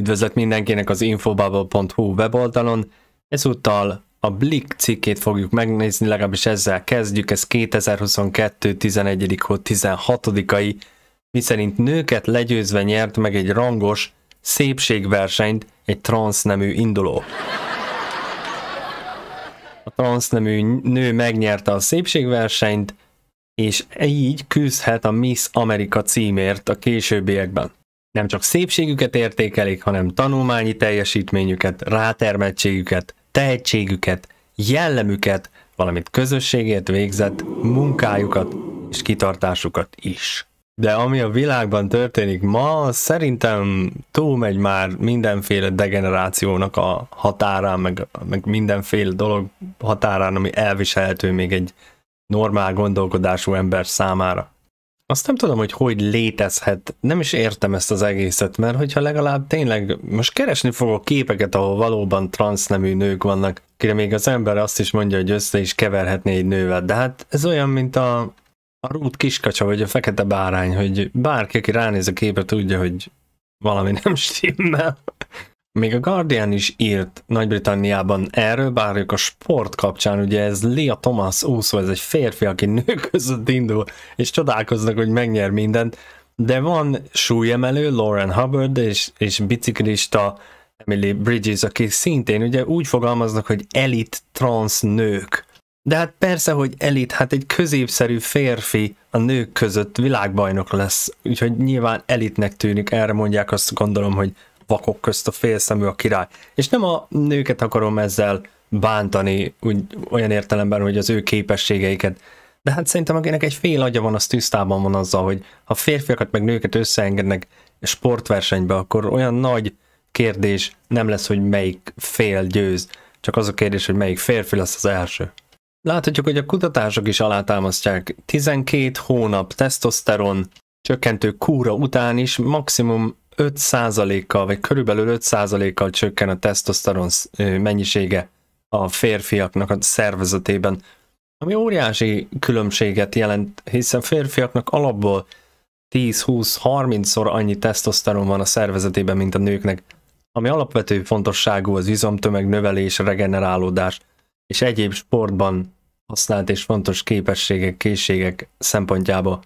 Üdvözlet mindenkinek az infobubble.hu weboldalon. Ezúttal a Blick cikkét fogjuk megnézni, legalábbis ezzel kezdjük. Ez 2022. 11. hó 16-ai, miszerint nőket legyőzve nyert meg egy rangos szépségversenyt egy nemű induló. A nemű nő megnyerte a szépségversenyt, és így küzdhet a Miss Amerika címért a későbbiekben nem csak szépségüket értékelik, hanem tanulmányi teljesítményüket, rátermettségüket, tehetségüket, jellemüket, valamint közösségért végzett munkájukat és kitartásukat is. De ami a világban történik ma, szerintem túlmegy már mindenféle degenerációnak a határán, meg, meg mindenféle dolog határán, ami elviselhető még egy normál gondolkodású ember számára azt nem tudom, hogy hogy létezhet, nem is értem ezt az egészet, mert hogyha legalább tényleg, most keresni fogok képeket, ahol valóban transznemű nők vannak, kire még az ember azt is mondja, hogy össze is keverhetné egy nővel, de hát ez olyan, mint a, a rút kiskacsa, vagy a fekete bárány, hogy bárki, aki ránéz a képet, tudja, hogy valami nem stimmel. Még a Guardian is írt Nagy-Britanniában erről, bár ők a sport kapcsán, ugye ez Lia Thomas úszó, ez egy férfi, aki nők között indul, és csodálkoznak, hogy megnyer mindent, de van súlyemelő Lauren Hubbard és, és biciklista Emily Bridges, aki szintén ugye úgy fogalmaznak, hogy elit trans nők. De hát persze, hogy elit, hát egy középszerű férfi a nők között világbajnok lesz, úgyhogy nyilván elitnek tűnik, erre mondják azt gondolom, hogy vakok közt a félszemű a király. És nem a nőket akarom ezzel bántani úgy, olyan értelemben, hogy az ő képességeiket. De hát szerintem akinek egy fél agya van, az tisztában van azzal, hogy ha férfiakat meg nőket összeengednek sportversenybe, akkor olyan nagy kérdés nem lesz, hogy melyik fél győz, csak az a kérdés, hogy melyik férfi lesz az első. Láthatjuk, hogy a kutatások is alátámasztják. 12 hónap tesztoszteron csökkentő kúra után is maximum 5%-kal, vagy körülbelül 5%-kal csökken a tesztoszteron mennyisége a férfiaknak a szervezetében, ami óriási különbséget jelent, hiszen férfiaknak alapból 10-20-30-szor annyi tesztoszteron van a szervezetében, mint a nőknek, ami alapvető fontosságú az izomtömeg növelés, regenerálódás és egyéb sportban használt és fontos képességek, készségek szempontjába.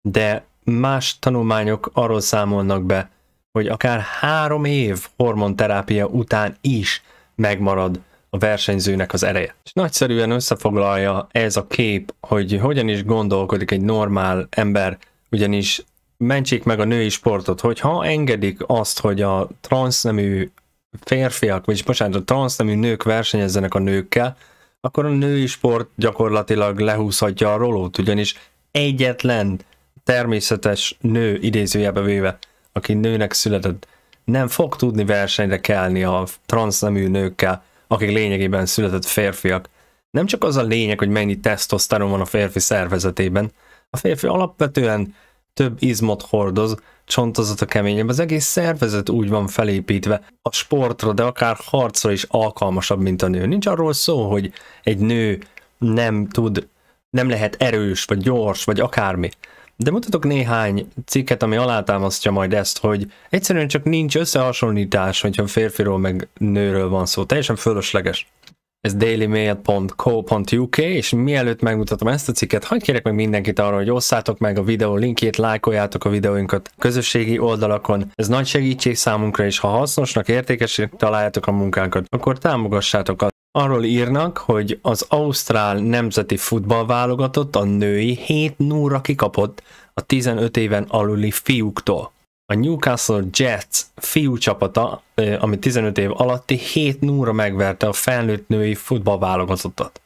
De más tanulmányok arról számolnak be, hogy akár három év hormonterápia után is megmarad a versenyzőnek az ereje. És nagyszerűen összefoglalja ez a kép, hogy hogyan is gondolkodik egy normál ember, ugyanis mentsék meg a női sportot, hogyha engedik azt, hogy a transznemű férfiak, vagyis bocsánat, a transznemű nők versenyezzenek a nőkkel, akkor a női sport gyakorlatilag lehúzhatja a rolót, ugyanis egyetlen természetes nő idézőjebe véve aki nőnek született, nem fog tudni versenyre kelni a transznemű nőkkel, akik lényegében született férfiak. Nem csak az a lényeg, hogy mennyi tesztoszteron van a férfi szervezetében, a férfi alapvetően több izmot hordoz, a keményebb, az egész szervezet úgy van felépítve, a sportra, de akár harcra is alkalmasabb, mint a nő. Nincs arról szó, hogy egy nő nem tud, nem lehet erős, vagy gyors, vagy akármi de mutatok néhány cikket, ami alátámasztja majd ezt, hogy egyszerűen csak nincs összehasonlítás, hogyha férfiról meg nőről van szó. Teljesen fölösleges. Ez dailymail.co.uk, és mielőtt megmutatom ezt a cikket, hagyd kérek meg mindenkit arra, hogy osszátok meg a videó linkjét, lájkoljátok a videóinkat közösségi oldalakon. Ez nagy segítség számunkra, és ha hasznosnak, értékesnek találjátok a munkánkat, akkor támogassátok a arról írnak, hogy az Ausztrál nemzeti futballválogatott a női 7-0-ra kikapott a 15 éven aluli fiúktól. A Newcastle Jets fiú csapata, ami 15 év alatti 7-0-ra megverte a felnőtt női futballválogatottat.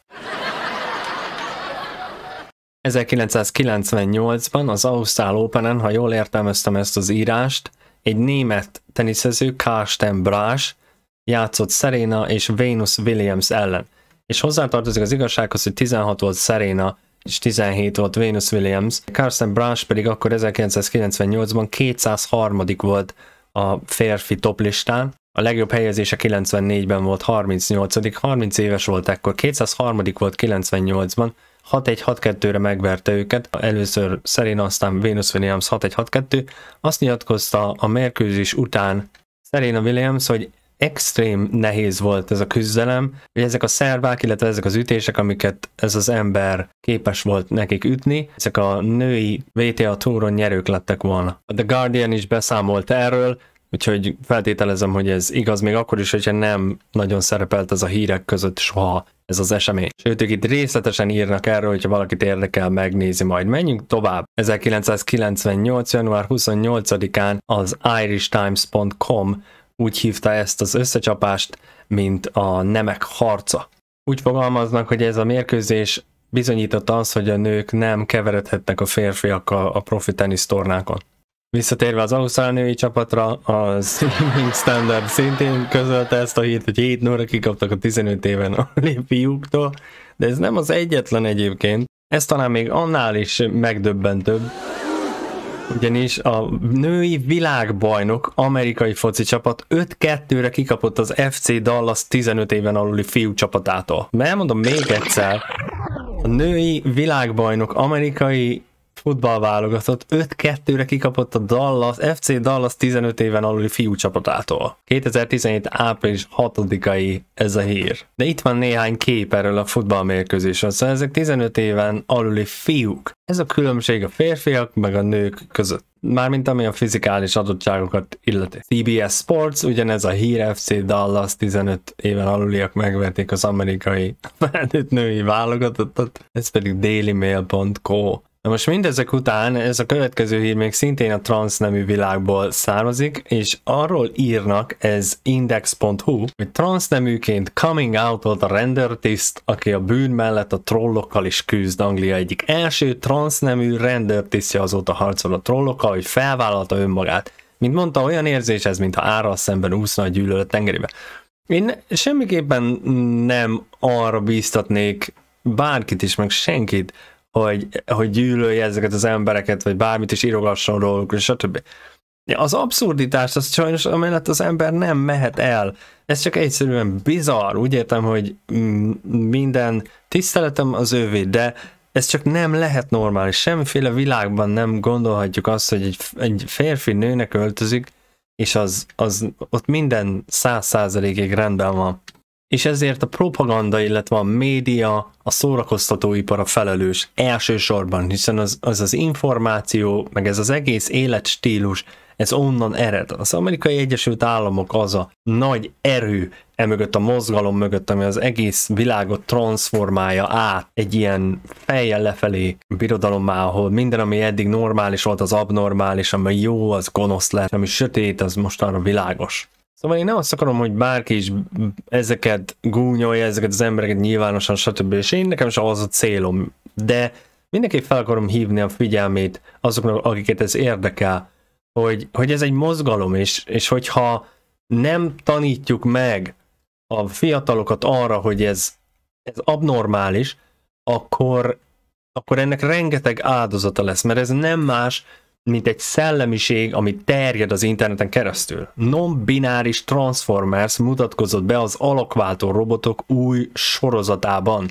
1998-ban az Ausztrál Open-en, ha jól értelmeztem ezt az írást, egy német teniszező Karsten Brás játszott Serena és Venus Williams ellen. És hozzátartozik az igazsághoz, hogy 16 volt Serena és 17 volt Venus Williams. Carson Branch pedig akkor 1998-ban 203. volt a férfi toplistán. A legjobb helyezése 94-ben volt 38 30 éves volt ekkor, 203 volt 98-ban, 6-1-6-2-re megverte őket, először Serena, aztán Venus Williams 6-1-6-2. Azt nyilatkozta a mérkőzés után Serena Williams, hogy extrém nehéz volt ez a küzdelem, hogy ezek a szervák, illetve ezek az ütések, amiket ez az ember képes volt nekik ütni, ezek a női VTA túron nyerők lettek volna. A The Guardian is beszámolt erről, Úgyhogy feltételezem, hogy ez igaz még akkor is, hogyha nem nagyon szerepelt ez a hírek között soha ez az esemény. Sőt, ők itt részletesen írnak erről, hogyha valakit érdekel, megnézi majd. Menjünk tovább. 1998. január 28-án az irishtimes.com úgy hívta ezt az összecsapást, mint a nemek harca. Úgy fogalmaznak, hogy ez a mérkőzés bizonyította az, hogy a nők nem keveredhetnek a férfiakkal a profi tenisztornákon. Visszatérve az ausztrál női csapatra, az Swimming Standard szintén közölte ezt a hírt, hogy 7 nőre kikaptak a 15 éven a olimpiuktól, de ez nem az egyetlen egyébként, ez talán még annál is megdöbbentőbb, ugyanis a női világbajnok amerikai foci csapat 5-2-re kikapott az FC Dallas 15 éven aluli fiú csapatától. Elmondom még egyszer, a női világbajnok amerikai futballválogatott 5-2-re kikapott a Dallas, FC Dallas 15 éven aluli fiú csapatától. 2017 április 6-ai ez a hír. De itt van néhány kép erről a futballmérkőzésről, szóval ezek 15 éven aluli fiúk. Ez a különbség a férfiak meg a nők között. Mármint ami a fizikális adottságokat illeti. CBS Sports, ugyanez a hír FC Dallas 15 éven aluliak megverték az amerikai felnőtt női válogatottat, ez pedig dailymail.co. Na most mindezek után ez a következő hír még szintén a nemű világból származik, és arról írnak, ez index.hu, hogy neműként coming out volt a rendertiszt, aki a bűn mellett a trollokkal is küzd Anglia egyik első transznemű rendertisztje azóta harcol a trollokkal, hogy felvállalta önmagát. Mint mondta, olyan érzés ez, mintha a szemben úszna a gyűlölet tengerébe. Én semmiképpen nem arra bíztatnék bárkit is, meg senkit, hogy, hogy gyűlölje ezeket az embereket, vagy bármit is írogasson róluk, és stb. Az abszurditás, az sajnos amellett az ember nem mehet el. Ez csak egyszerűen bizarr. Úgy értem, hogy minden tiszteletem az ővé, de ez csak nem lehet normális. Semmiféle világban nem gondolhatjuk azt, hogy egy, egy férfi nőnek öltözik, és az, az ott minden száz százalékig rendben van és ezért a propaganda, illetve a média, a szórakoztatóipar a felelős elsősorban, hiszen az az, az információ, meg ez az egész életstílus, ez onnan ered. Az amerikai Egyesült Államok az a nagy erő emögött a mozgalom mögött, ami az egész világot transformálja át egy ilyen fejjel lefelé birodalommá, ahol minden, ami eddig normális volt, az abnormális, ami jó, az gonosz lett, ami sötét, az most világos. Szóval én nem azt akarom, hogy bárki is ezeket gúnyolja, ezeket az embereket nyilvánosan, stb. És én nekem is az a célom. De mindenképp fel akarom hívni a figyelmét azoknak, akiket ez érdekel, hogy, hogy ez egy mozgalom, és, és hogyha nem tanítjuk meg a fiatalokat arra, hogy ez, ez abnormális, akkor, akkor ennek rengeteg áldozata lesz, mert ez nem más, mint egy szellemiség, ami terjed az interneten keresztül. Non-bináris Transformers mutatkozott be az alakváltó robotok új sorozatában.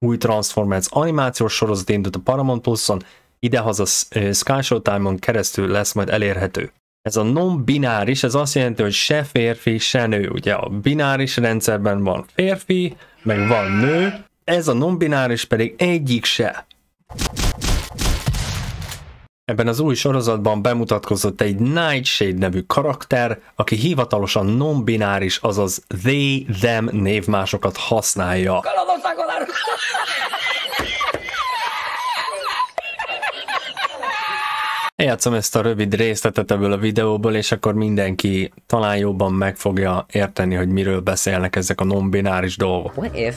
Új Transformers animációs sorozat indult a Paramount Plus-on, idehaza eh, Sky Showtime-on keresztül lesz majd elérhető. Ez a non-bináris, ez azt jelenti, hogy se férfi, se nő. Ugye a bináris rendszerben van férfi, meg van nő, ez a non-bináris pedig egyik se. Ebben az új sorozatban bemutatkozott egy Nightshade nevű karakter, aki hivatalosan non-bináris, azaz they, them névmásokat használja. Eljátszom ezt a rövid részletet ebből a videóból, és akkor mindenki talán jobban meg fogja érteni, hogy miről beszélnek ezek a non-bináris dolgok. What if,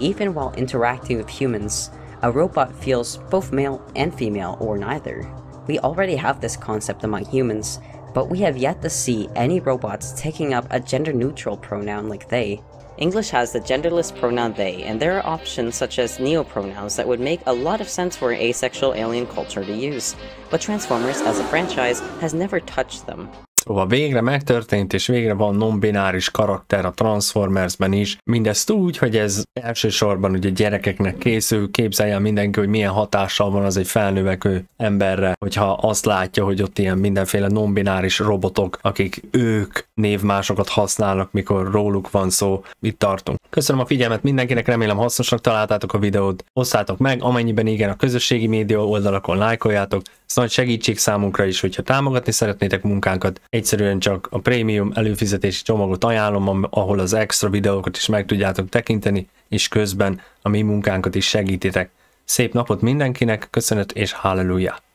even while interacting with humans, a robot feels both male and female or neither? We already have this concept among humans, but we have yet to see any robots taking up a gender-neutral pronoun like they. English has the genderless pronoun they, and there are options such as neopronouns that would make a lot of sense for an asexual alien culture to use, but Transformers as a franchise has never touched them. Szóval végre megtörtént, és végre van non-bináris karakter a Transformersben is. Mindezt úgy, hogy ez elsősorban ugye gyerekeknek készül, képzelje mindenki, hogy milyen hatással van az egy felnövekő emberre, hogyha azt látja, hogy ott ilyen mindenféle non-bináris robotok, akik ők névmásokat használnak, mikor róluk van szó. Itt tartunk. Köszönöm a figyelmet mindenkinek, remélem hasznosnak találtátok a videót. Osszátok meg, amennyiben igen a közösségi média oldalakon lájkoljátok. Ez nagy segítség számunkra is, hogyha támogatni szeretnétek munkánkat. Egyszerűen csak a prémium előfizetési csomagot ajánlom, ahol az extra videókat is meg tudjátok tekinteni, és közben a mi munkánkat is segítitek. Szép napot mindenkinek, köszönet és halleluja!